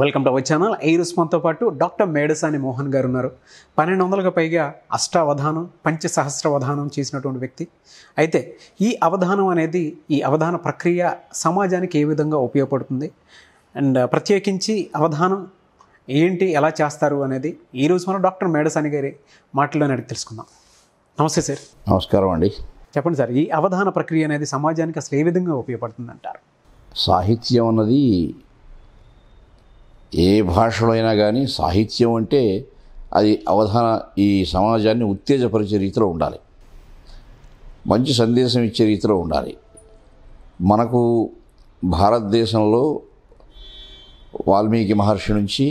Welcome to our channel ఈ రుస్మాన్తో పాటు doctor Medasani Mohan గారు ఉన్నారు పన్నెండు వందలకు పైగా అష్టావధానం అవధానం చేసినటువంటి వ్యక్తి అయితే ఈ అవధానం అనేది ఈ అవధాన ప్రక్రియ సమాజానికి ఏ విధంగా ఉపయోగపడుతుంది అండ్ ప్రత్యేకించి అవధానం ఏంటి ఎలా చేస్తారు అనేది ఈరోజు మనం డాక్టర్ మేడసాని గారి మాటల్లోనే అడిగి తెలుసుకుందాం నమస్తే సార్ నమస్కారం అండి చెప్పండి సార్ ఈ అవధాన ప్రక్రియ అనేది సమాజానికి అసలు ఏ విధంగా ఉపయోగపడుతుంది అంటారు సాహిత్యం అన్నది ఏ భాషలో అయినా కానీ సాహిత్యం అంటే అది అవధాన ఈ సమాజాన్ని ఉత్తేజపరిచే రీతిలో ఉండాలి మంచి సందేశం ఇచ్చే రీతిలో ఉండాలి మనకు భారతదేశంలో వాల్మీకి మహర్షి నుంచి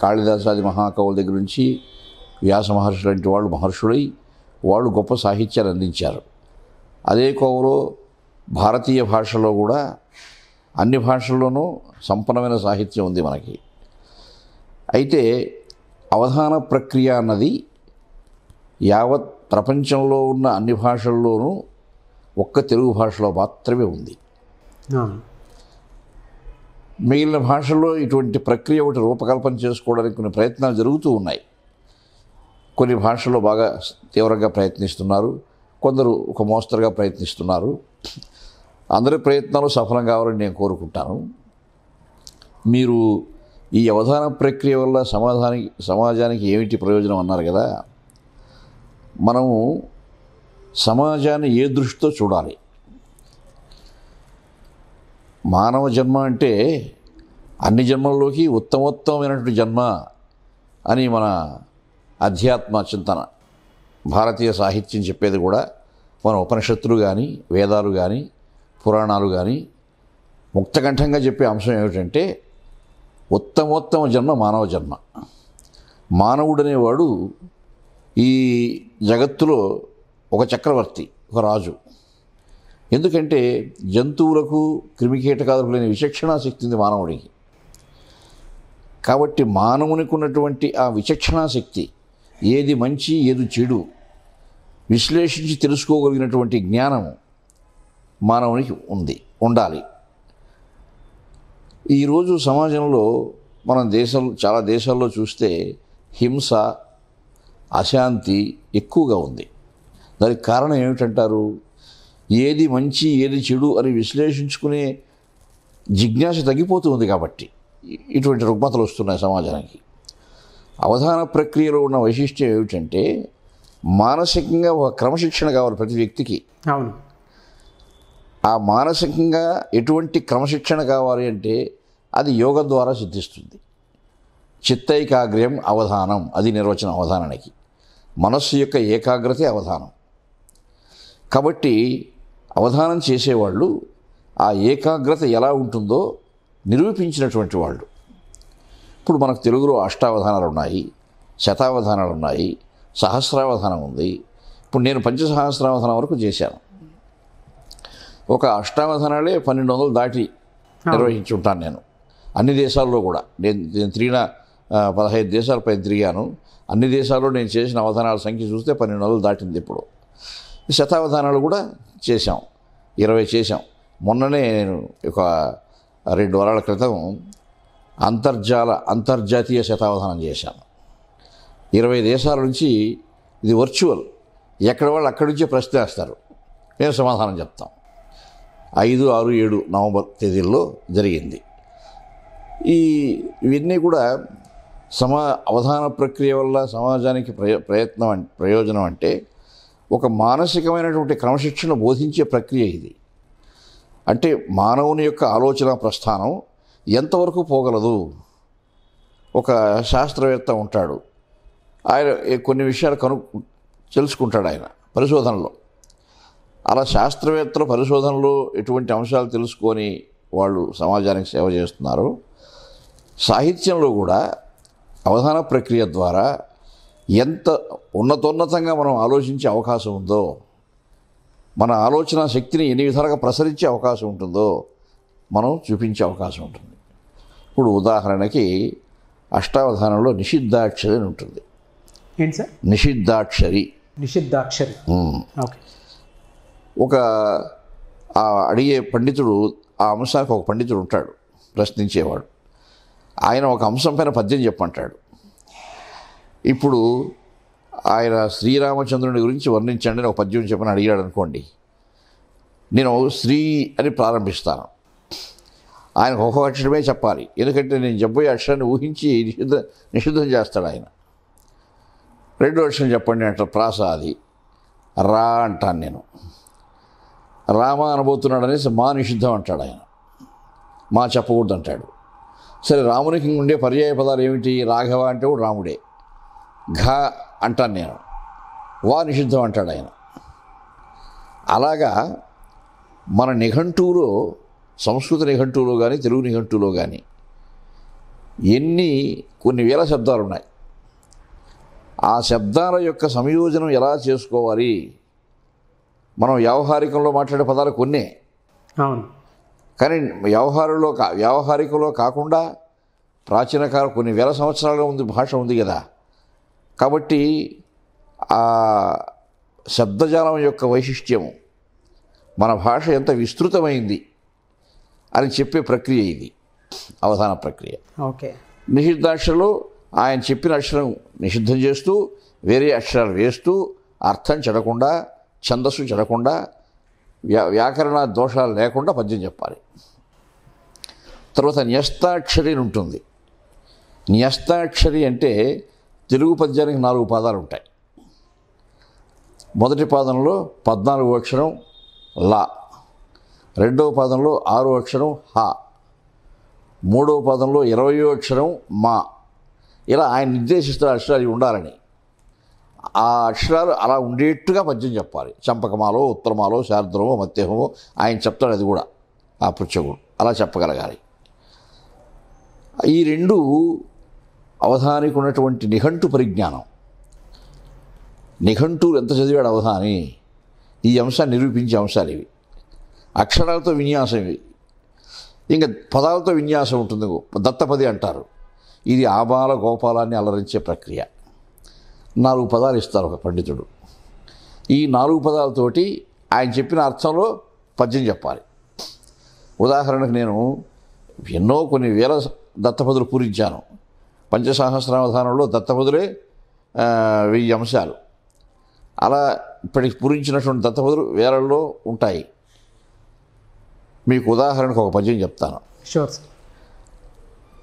కాళిదాసాది మహాకవుల దగ్గర నుంచి వ్యాస మహర్షి లాంటి వాళ్ళు మహర్షులై వాళ్ళు గొప్ప సాహిత్యాన్ని అందించారు అదే కోవలో భారతీయ భాషలో కూడా అన్ని భాషల్లోనూ సంపన్నమైన సాహిత్యం ఉంది మనకి అయితే అవధాన ప్రక్రియ అన్నది యావత్ ప్రపంచంలో ఉన్న అన్ని భాషల్లోనూ ఒక్క తెలుగు భాషలో మాత్రమే ఉంది మిగిలిన భాషల్లో ఇటువంటి ప్రక్రియ ఒకటి రూపకల్పన చేసుకోవడానికి కొన్ని ప్రయత్నాలు జరుగుతూ ఉన్నాయి కొన్ని భాషల్లో బాగా తీవ్రంగా ప్రయత్నిస్తున్నారు కొందరు ఒక మోస్తరుగా ప్రయత్నిస్తున్నారు అందరి ప్రయత్నాలు సఫలం కావాలని నేను కోరుకుంటాను మీరు ఈ అవధాన ప్రక్రియ వల్ల సమాధానికి సమాజానికి ఏమిటి ప్రయోజనం అన్నారు కదా మనము సమాజాన్ని ఏ దృష్టితో చూడాలి మానవ జన్మ అంటే అన్ని జన్మల్లోకి ఉత్తమోత్తమైనటువంటి జన్మ అని మన అధ్యాత్మ చింతన భారతీయ సాహిత్యం చెప్పేది కూడా మన ఉపనిషత్తులు కానీ వేదాలు కానీ పురాణాలు కానీ ముక్తకంఠంగా చెప్పే అంశం ఏమిటంటే ఉత్తమోత్తమ జన్మ మానవ జన్మ మానవుడనేవాడు ఈ జగత్తులో ఒక చక్రవర్తి ఒక రాజు ఎందుకంటే జంతువులకు క్రిమికీటకాదులకు లేని విచక్షణా శక్తి ఉంది మానవుడికి కాబట్టి మానవునికి ఉన్నటువంటి ఆ విచక్షణా శక్తి ఏది మంచి ఏది చెడు విశ్లేషించి తెలుసుకోగలిగినటువంటి జ్ఞానము మానవునికి ఉంది ఉండాలి ఈరోజు సమాజంలో మన దేశం చాలా దేశాల్లో చూస్తే హింస అశాంతి ఎక్కువగా ఉంది దానికి కారణం ఏమిటంటారు ఏది మంచి ఏది చెడు అని విశ్లేషించుకునే జిజ్ఞాస తగ్గిపోతుంది కాబట్టి ఇటువంటి రుగ్మతలు వస్తున్నాయి సమాజానికి అవధాన ప్రక్రియలో ఉన్న వైశిష్ట్యం ఏమిటంటే మానసికంగా ఒక క్రమశిక్షణ కావాలి ప్రతి వ్యక్తికి అవును ఆ మానసికంగా ఎటువంటి క్రమశిక్షణ కావాలి అంటే అది యోగం ద్వారా సిద్ధిస్తుంది చిత్తైకాగ్ర్యం అవధానం అది నిర్వచనం అవధానానికి మనస్సు యొక్క ఏకాగ్రత అవధానం కాబట్టి అవధానం చేసేవాళ్ళు ఆ ఏకాగ్రత ఎలా ఉంటుందో నిరూపించినటువంటి వాళ్ళు ఇప్పుడు మనకు తెలుగులో అష్టావధానాలు ఉన్నాయి శతావధానాలు ఉన్నాయి సహస్రావధానం ఉంది ఇప్పుడు నేను పంచసహస్రావధానం వరకు చేశాను ఒక అష్టావధానాలే పన్నెండు వందలు దాటి నిర్వహించుంటాను నేను అన్ని దేశాల్లో కూడా నేను నేను తిరిగిన పదహైదు దేశాల పైన తిరిగాను అన్ని దేశాల్లో నేను చేసిన అవధానాల సంఖ్య చూస్తే పన్నెండు వందలు దాటింది ఇప్పుడు శతావధానాలు కూడా చేశాం ఇరవై చేశాం మొన్ననే నేను ఒక రెండు వారాల క్రితం అంతర్జాల అంతర్జాతీయ శతావధానం చేశాను ఇరవై దేశాల నుంచి ఇది వర్చువల్ ఎక్కడ వాళ్ళు అక్కడి నుంచే ప్రశ్న వేస్తారు మేము సమాధానం చెప్తాం ఐదు ఆరు ఏడు నవంబర్ తేదీల్లో జరిగింది ఈ ఇవన్నీ కూడా సమా అవధాన ప్రక్రియ వల్ల సమాజానికి ప్రయ ప్రయత్నం ప్రయోజనం అంటే ఒక మానసికమైనటువంటి క్రమశిక్షణ బోధించే ప్రక్రియ ఇది అంటే మానవుని యొక్క ఆలోచన ప్రస్థానం ఎంతవరకు పోగలదు ఒక శాస్త్రవేత్త ఉంటాడు ఆయన కొన్ని విషయాలు కను తెలుసుకుంటాడు ఆయన పరిశోధనలో అలా శాస్త్రవేత్తల పరిశోధనలు ఎటువంటి అంశాలు తెలుసుకొని వాళ్ళు సమాజానికి సేవ చేస్తున్నారు సాహిత్యంలో కూడా అవధాన ప్రక్రియ ద్వారా ఎంత ఉన్నతోన్నతంగా మనం ఆలోచించే అవకాశం ఉందో మన ఆలోచన శక్తిని ఎన్ని విధాలుగా ప్రసరించే అవకాశం ఉంటుందో మనం చూపించే అవకాశం ఉంటుంది ఇప్పుడు ఉదాహరణకి అష్టావధానంలో నిషిద్ధాక్షరి అని ఉంటుంది ఏంటి సార్ నిషిద్ధాక్షరి నిషిద్ధాక్షరి ఓకే ఒక అడిగే పండితుడు ఆ అంశానికి ఒక పండితుడు ఉంటాడు ప్రశ్నించేవాడు ఆయన ఒక అంశం పైన పద్యం చెప్పంటాడు ఇప్పుడు ఆయన శ్రీరామచంద్రుని గురించి వర్ణించండి అని ఒక పద్యం చెప్పని అడిగాడు అనుకోండి నేను శ్రీ అని ప్రారంభిస్తాను ఆయన ఒక అక్షరమే చెప్పాలి ఎందుకంటే నేను చెప్పే అక్షరాన్ని ఊహించి నిషిద్ధ నిషిద్ధం చేస్తాడు ఆయన రెండో అక్షరం చెప్పండి అంటారు ప్రాసాది రా అంటాను నేను రామ అనబోతున్నాడు అనేసి మా నిషిద్ధం అంటాడు ఆయన మా చెప్పకూడదు అంటాడు సరే రామునికి ఉండే పర్యాయ పదాలు ఏమిటి రాఘవ అంటే కూడా రాముడే ఘ అంటాను నేను వా నిషిద్ధం అంటాడు ఆయన అలాగా మన నిఘంటువులో సంస్కృత నిఘంటువులో కానీ తెలుగు నిఘంటువులో కానీ ఎన్ని కొన్ని వేల శబ్దాలు ఉన్నాయి ఆ శబ్దాల యొక్క సంయోజనం ఎలా చేసుకోవాలి మనం వ్యావహారికంలో మాట్లాడే పదాలు కొన్ని అవును కానీ వ్యవహారంలో కా వ్యావహారికంలో కాకుండా ప్రాచీన కాలం కొన్ని వేల సంవత్సరాలుగా ఉంది భాష ఉంది కదా కాబట్టి ఆ శబ్దజాలం యొక్క వైశిష్ట్యము మన భాష ఎంత విస్తృతమైంది అని చెప్పే ప్రక్రియ ఇది అవధాన ప్రక్రియ ఓకే నిషిద్ధాక్షలో ఆయన చెప్పిన అక్షరం నిషిద్ధం చేస్తూ వేరే అక్షరాలు వేస్తూ అర్థం చెడకుండా ఛందస్సు చెడకుండా వ్యా వ్యాకరణ దోషాలు లేకుండా పద్యం చెప్పాలి తర్వాత న్యస్తాక్షరి ఉంటుంది న్యస్తాక్షరి అంటే తెలుగు పద్యానికి నాలుగు పాదాలు ఉంటాయి మొదటి పాదంలో పద్నాలుగు అక్షరం లా రెండవ పాదంలో ఆరో అక్షరం హా మూడవ పాదంలో ఇరవయో అక్షరం మా ఇలా ఆయన నిర్దేశిస్తున్న అక్షరాలు ఉండాలని ఆ అక్షరాలు అలా ఉండేట్టుగా పద్యం చెప్పాలి చంపకమాలో ఉత్తరమాలో శార్ద్రమో మత్యమో ఆయన చెప్తాడు అది కూడా ఆ పుచ్చగుడు అలా చెప్పగలగాలి ఈ రెండు అవధానికి ఉన్నటువంటి నిఘంటు పరిజ్ఞానం నిఘంటు ఎంత చదివాడు అవధాని ఈ అంశాన్ని నిరూపించే అంశాలు ఇవి అక్షరాలతో విన్యాసం ఇవి ఇంకా పదాలతో విన్యాసం ఉంటుంది దత్తపది అంటారు ఇది ఆబాల గోపాలాన్ని అలరించే ప్రక్రియ నాలుగు పదాలు ఇస్తారు ఒక పండితుడు ఈ నాలుగు పదాలతోటి ఆయన చెప్పిన అర్థంలో పద్యం చెప్పాలి ఉదాహరణకు నేను ఎన్నో కొన్ని వేల దత్తపదులు పూరించాను పంచసహస్రావధానంలో దత్తపదులే వెయ్యి అంశాలు అలా ఇప్పటికి పూరించినటువంటి దత్తపదులు వేలల్లో ఉంటాయి మీకు ఉదాహరణకు ఒక పద్యం చెప్తాను షూర్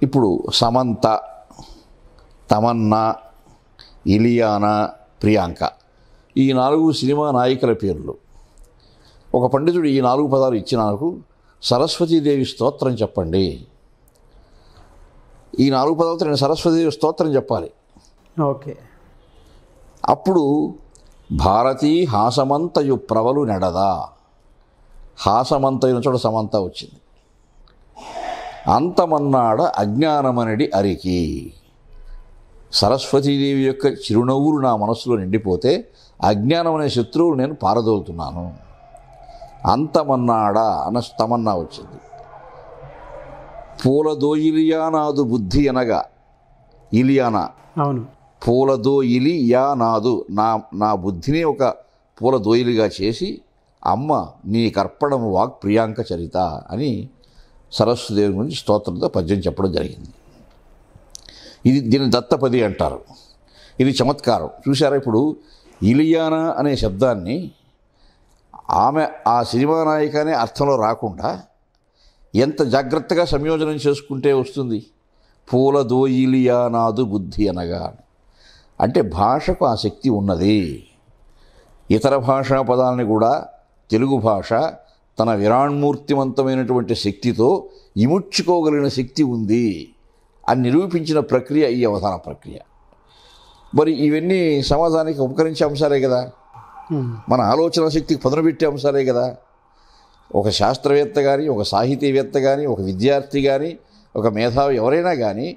ఇప్పుడు సమంత తమన్నా ఇలియానా ప్రియాంక ఈ నాలుగు సినిమా నాయకుల పేర్లు ఒక పండితుడు ఈ నాలుగు పదాలు ఇచ్చిన నాకు సరస్వతీదేవి స్తోత్రం చెప్పండి ఈ నాలుగు పదాలతో నేను సరస్వతీదేవి స్తోత్రం చెప్పాలి ఓకే అప్పుడు భారతీ హాసమంతయు ప్రవలు నెడదా హాసమంతయున చోట సమంత వచ్చింది అంతమన్నాడ అజ్ఞానమనడి అరికి సరస్వతీదేవి యొక్క చిరునవ్వులు నా మనస్సులో నిండిపోతే అజ్ఞానం అనే శత్రువులు నేను పారదోలుతున్నాను అంతమన్నాడా అనస్తమన్నా వచ్చింది పూలదో ఇలియానాదు బుద్ధి అనగా ఇలియానా అవును పూలదో ఇలి యా నాదు నా నా బుద్ధిని ఒక పూలదోయిలిగా చేసి అమ్మ నీ కర్పణము వాక్ ప్రియాంక చరిత అని సరస్వదేవి గురించి స్తోత్రంతో పద్యం చెప్పడం జరిగింది ఇది దీని దత్తపది అంటారు ఇది చమత్కారం చూసారా ఇప్పుడు ఇలియానా అనే శబ్దాన్ని ఆమె ఆ సినిమా నాయిక అనే అర్థంలో రాకుండా ఎంత జాగ్రత్తగా సంయోజనం చేసుకుంటే వస్తుంది పూల దోయిలియానాదు బుద్ధి అనగా అంటే భాషకు ఆ శక్తి ఉన్నది ఇతర భాషా పదాలని కూడా తెలుగు భాష తన విరాణ్మూర్తివంతమైనటువంటి శక్తితో ఇముడ్చుకోగలిగిన శక్తి ఉంది అని నిరూపించిన ప్రక్రియ ఈ అవధాన ప్రక్రియ మరి ఇవన్నీ సమాజానికి ఉపకరించే అంశాలే కదా మన ఆలోచన శక్తికి పదునుపెట్టే అంశాలే కదా ఒక శాస్త్రవేత్త కానీ ఒక సాహితీవేత్త కానీ ఒక విద్యార్థి కానీ ఒక మేధావి ఎవరైనా కానీ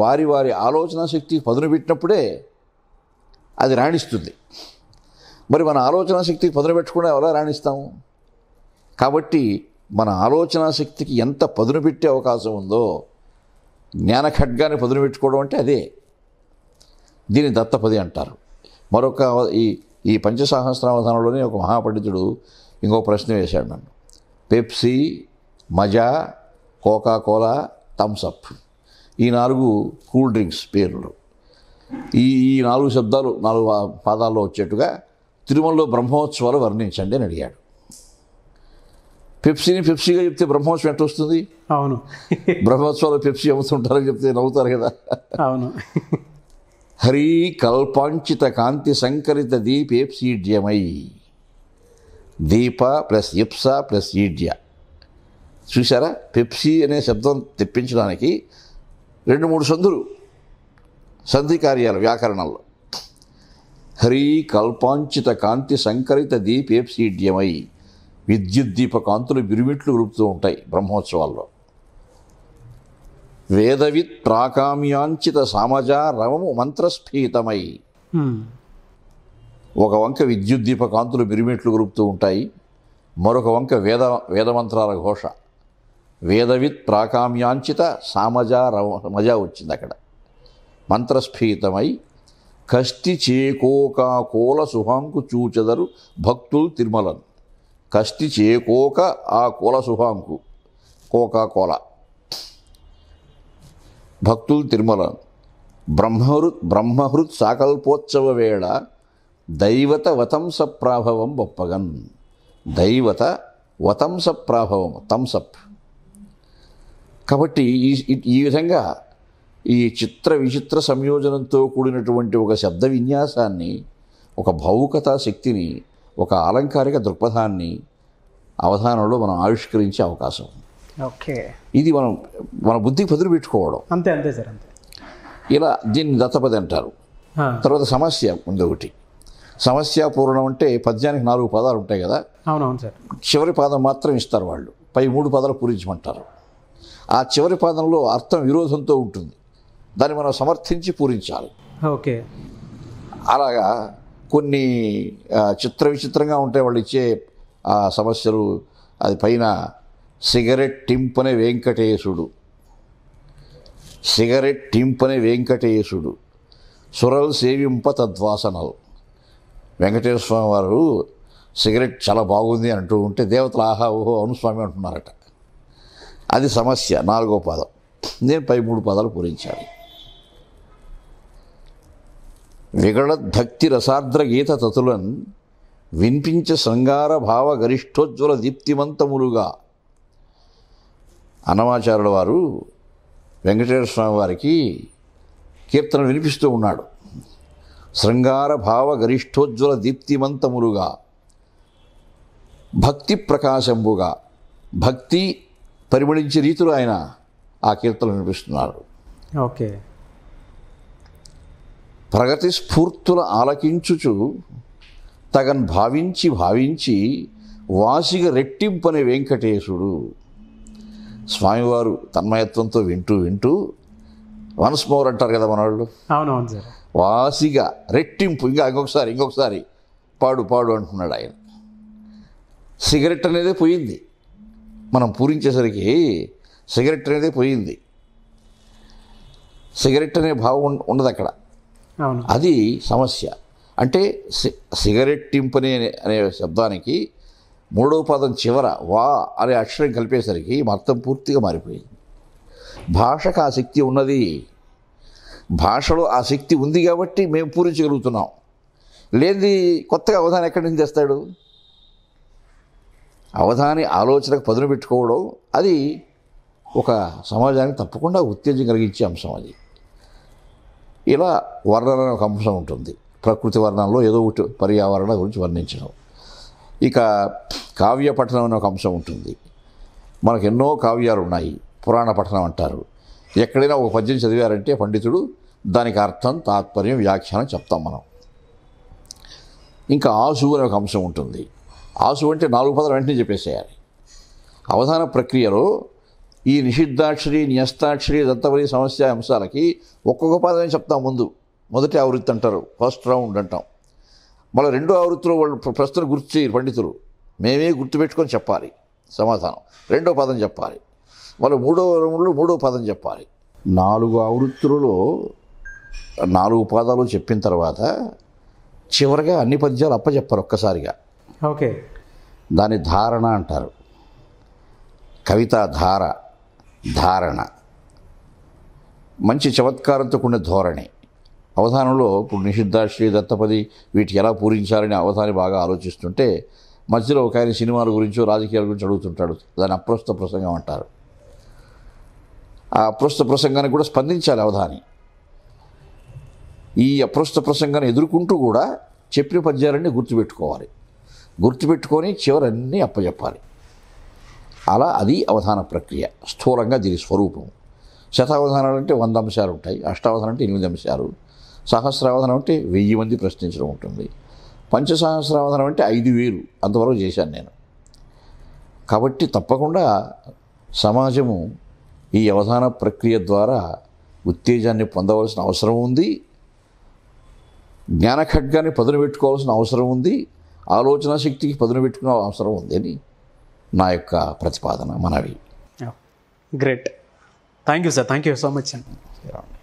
వారి వారి ఆలోచన శక్తికి పదును పెట్టినప్పుడే అది రాణిస్తుంది మరి మన ఆలోచన శక్తికి పదును పెట్టకుండా ఎలా రాణిస్తాము కాబట్టి మన ఆలోచన శక్తికి ఎంత పదును పెట్టే అవకాశం ఉందో జ్ఞానఖడ్గాన్ని ఖడ్గాన్ని పదును పెట్టుకోవడం అంటే అదే దీని దత్తపది అంటారు మరొక ఈ ఈ పంచసహస్రావధానంలోనే ఒక మహాపండితుడు ఇంకో ప్రశ్న వేశాడు నన్ను పెప్సీ మజా కోకా కోలా థమ్స్అప్ ఈ నాలుగు కూల్ డ్రింక్స్ పేర్లు ఈ ఈ నాలుగు శబ్దాలు నాలుగు పాదాల్లో వచ్చేట్టుగా తిరుమలలో బ్రహ్మోత్సవాలు వర్ణించండి అని అడిగాడు పెప్సీని పెప్సీగా చెప్తే బ్రహ్మోత్సవం ఎంత వస్తుంది అవును బ్రహ్మోత్సవాలు పెప్సీ అమ్ముతుంటారని చెప్తే నవ్వుతారు కదా అవును హరి కల్పాంచిత కాంతి సంకరిత దీపేప్సీడ్యమై దీప ప్లస్ ఇప్స ప్లస్ ఈడ్య చూసారా పెప్సీ అనే శబ్దం తెప్పించడానికి రెండు మూడు సందులు సంధి కార్యాలు వ్యాకరణంలో హరి కల్పాంచిత కాంతి సంకరిత దీపేప్సీడ్యమై విద్యుద్దీప కాంతులు బిరుమిట్లు గురుపుతూ ఉంటాయి బ్రహ్మోత్సవాల్లో వేదవిత్ ప్రాకామ్యాంచిత సామజారవము మంత్రస్ఫీతమై hmm. ఒక వంక విద్యుద్దీప కాంతులు బిరిమిట్లు గురుపుతూ ఉంటాయి మరొక వంక వేద వేదమంత్రాల ఘోష వేదవిత్ ప్రాకామ్యాంచిత సామజారవ మజా వచ్చింది అక్కడ మంత్రస్ఫీతమై కష్టి చేకోకాకోల సుహాంకు చూచెదరు భక్తులు తిరుమలన్ కష్టి చేకోక ఆ కోల సుహాంకు కోల భక్తులు తిరుమల బ్రహ్మహృత్ బ్రహ్మహృత్ సాకల్పోత్సవ వేళ దైవత వతంస ప్రాభవం బొప్పగన్ దైవత వతంస ప్రాభవం తంసప్ కాబట్టి ఈ ఈ విధంగా ఈ చిత్ర విచిత్ర సంయోజనంతో కూడినటువంటి ఒక శబ్ద విన్యాసాన్ని ఒక భౌకతా శక్తిని ఒక అలంకారిక దృక్పథాన్ని అవధానంలో మనం ఆవిష్కరించే అవకాశం ఉంది ఓకే ఇది మనం మన బుద్ధికి పదురు పెట్టుకోవడం అంతే అంతే సార్ అంతే ఇలా దీన్ని దత్తపది అంటారు తర్వాత సమస్య ఉంది ఒకటి సమస్య పూర్ణం అంటే పద్యానికి నాలుగు పదాలు ఉంటాయి కదా అవునవును సార్ చివరి పాదం మాత్రం ఇస్తారు వాళ్ళు పై మూడు పదాలు పూరించమంటారు ఆ చివరి పాదంలో అర్థం విరోధంతో ఉంటుంది దాన్ని మనం సమర్థించి పూరించాలి ఓకే అలాగా కొన్ని చిత్ర విచిత్రంగా ఉంటాయి వాళ్ళు ఇచ్చే సమస్యలు అది పైన సిగరెట్ సిగరెట్టింపని వెంకటేశుడు సిగరెట్టింపని వెంకటేశుడు సురలు సేవింప తద్వాసనలు వెంకటేశ్వర స్వామి వారు సిగరెట్ చాలా బాగుంది అంటూ ఉంటే దేవతలు ఆహా ఓహో అవును స్వామి అంటున్నారట అది సమస్య నాలుగో పదం నేను పై మూడు పదాలు పూరించాను విగడ భక్తి రసార్ద్ర గీత తతులను వినిపించ శృంగార భావ గరిష్టోజ్వల దీప్తిమంతములుగా అన్నమాచారుల వారు వెంకటేశ్వర స్వామి వారికి కీర్తన వినిపిస్తూ ఉన్నాడు శృంగార భావ గరిష్టోజ్వల దీప్తిమంతములుగా భక్తి ప్రకాశంబుగా భక్తి పరిమళించే రీతిలో ఆయన ఆ కీర్తన వినిపిస్తున్నారు ఓకే ప్రగతి స్ఫూర్తుల ఆలకించుచు తగన్ భావించి భావించి వాసిగా రెట్టింపనే వెంకటేశుడు స్వామివారు తన్మయత్వంతో వింటూ వింటూ వన్స్ మోర్ అంటారు కదా వాళ్ళు అవునవును సార్ వాసిగా రెట్టింపు ఇంకా ఇంకొకసారి ఇంకొకసారి పాడు పాడు అంటున్నాడు ఆయన సిగరెట్ అనేది పోయింది మనం పూరించేసరికి సిగరెట్ అనేది పోయింది సిగరెట్ అనే భావం ఉండదు అక్కడ అది సమస్య అంటే అనే అనే శబ్దానికి మూడవ పదం చివర వా అనే అక్షరం కలిపేసరికి మొత్తం పూర్తిగా మారిపోయింది భాషకు ఆ శక్తి ఉన్నది భాషలో ఆ శక్తి ఉంది కాబట్టి మేము పూరించగలుగుతున్నాం లేనిది కొత్తగా అవధానం ఎక్కడి నుంచి తెస్తాడు అవధాని ఆలోచనకు పదును పెట్టుకోవడం అది ఒక సమాజానికి తప్పకుండా ఉత్తేజం కలిగించే అంశం అది ఇలా వర్ణన ఒక అంశం ఉంటుంది ప్రకృతి వర్ణంలో ఏదో ఒకటి పర్యావరణం గురించి వర్ణించడం ఇక కావ్య పఠనం అనే ఒక అంశం ఉంటుంది మనకు ఎన్నో కావ్యాలు ఉన్నాయి పురాణ పఠనం అంటారు ఎక్కడైనా ఒక పద్యం చదివారంటే పండితుడు దానికి అర్థం తాత్పర్యం వ్యాఖ్యానం చెప్తాం మనం ఇంకా ఆసు అనే ఒక అంశం ఉంటుంది ఆసు అంటే నాలుగు పదాలు వెంటనే చెప్పేసేయాలి అవధాన ప్రక్రియలో ఈ నిషిద్ధాక్షరి న్యస్తాక్షరి దత్తవరి సమస్య అంశాలకి ఒక్కొక్క పదమే చెప్తాం ముందు మొదటి ఆవృత్తి అంటారు ఫస్ట్ రౌండ్ అంటాం మళ్ళీ రెండో ఆవృత్తిలో వాళ్ళు ప్రస్తుతం గుర్తు చేయరు పండితులు మేమే గుర్తుపెట్టుకొని చెప్పాలి సమాధానం రెండో పదం చెప్పాలి మళ్ళీ మూడో వరములో మూడో పదం చెప్పాలి నాలుగు ఆవృత్తులలో నాలుగు పాదాలు చెప్పిన తర్వాత చివరిగా అన్ని పద్యాలు అప్పచెప్పారు ఒక్కసారిగా ఓకే దాని ధారణ అంటారు కవిత ధార ధారణ మంచి చమత్కారంతో కూడిన ధోరణి అవధానంలో ఇప్పుడు నిషిద్ధ శ్రీ దత్తపది వీటికి ఎలా పూరించాలని అవధాని బాగా ఆలోచిస్తుంటే మధ్యలో ఒక ఆయన సినిమాల గురించి రాజకీయాల గురించి అడుగుతుంటాడు దాని అప్రస్త ప్రసంగం అంటారు ఆ అప్రస్త ప్రసంగానికి కూడా స్పందించాలి అవధాని ఈ అప్రస్త ప్రసంగాన్ని ఎదుర్కొంటూ కూడా చెప్పిన పద్యాలన్నీ గుర్తుపెట్టుకోవాలి గుర్తుపెట్టుకొని చివరన్నీ అప్పచెప్పాలి అలా అది అవధాన ప్రక్రియ స్థూలంగా దీని స్వరూపం శతావధానాలు అంటే వంద అంశాలు ఉంటాయి అష్టావధానం అంటే ఎనిమిది అంశాలు సహస్రావధనం అంటే వెయ్యి మంది ప్రశ్నించడం ఉంటుంది పంచసహస్రావధనం అంటే ఐదు వేలు అంతవరకు చేశాను నేను కాబట్టి తప్పకుండా సమాజము ఈ అవధాన ప్రక్రియ ద్వారా ఉత్తేజాన్ని పొందవలసిన అవసరం ఉంది జ్ఞాన ఖడ్గాన్ని పదును పెట్టుకోవాల్సిన అవసరం ఉంది ఆలోచన శక్తికి పదును పెట్టుకునే అవసరం ఉంది అని నా యొక్క ప్రతిపాదన మనవి great thank you sir thank you so much అండి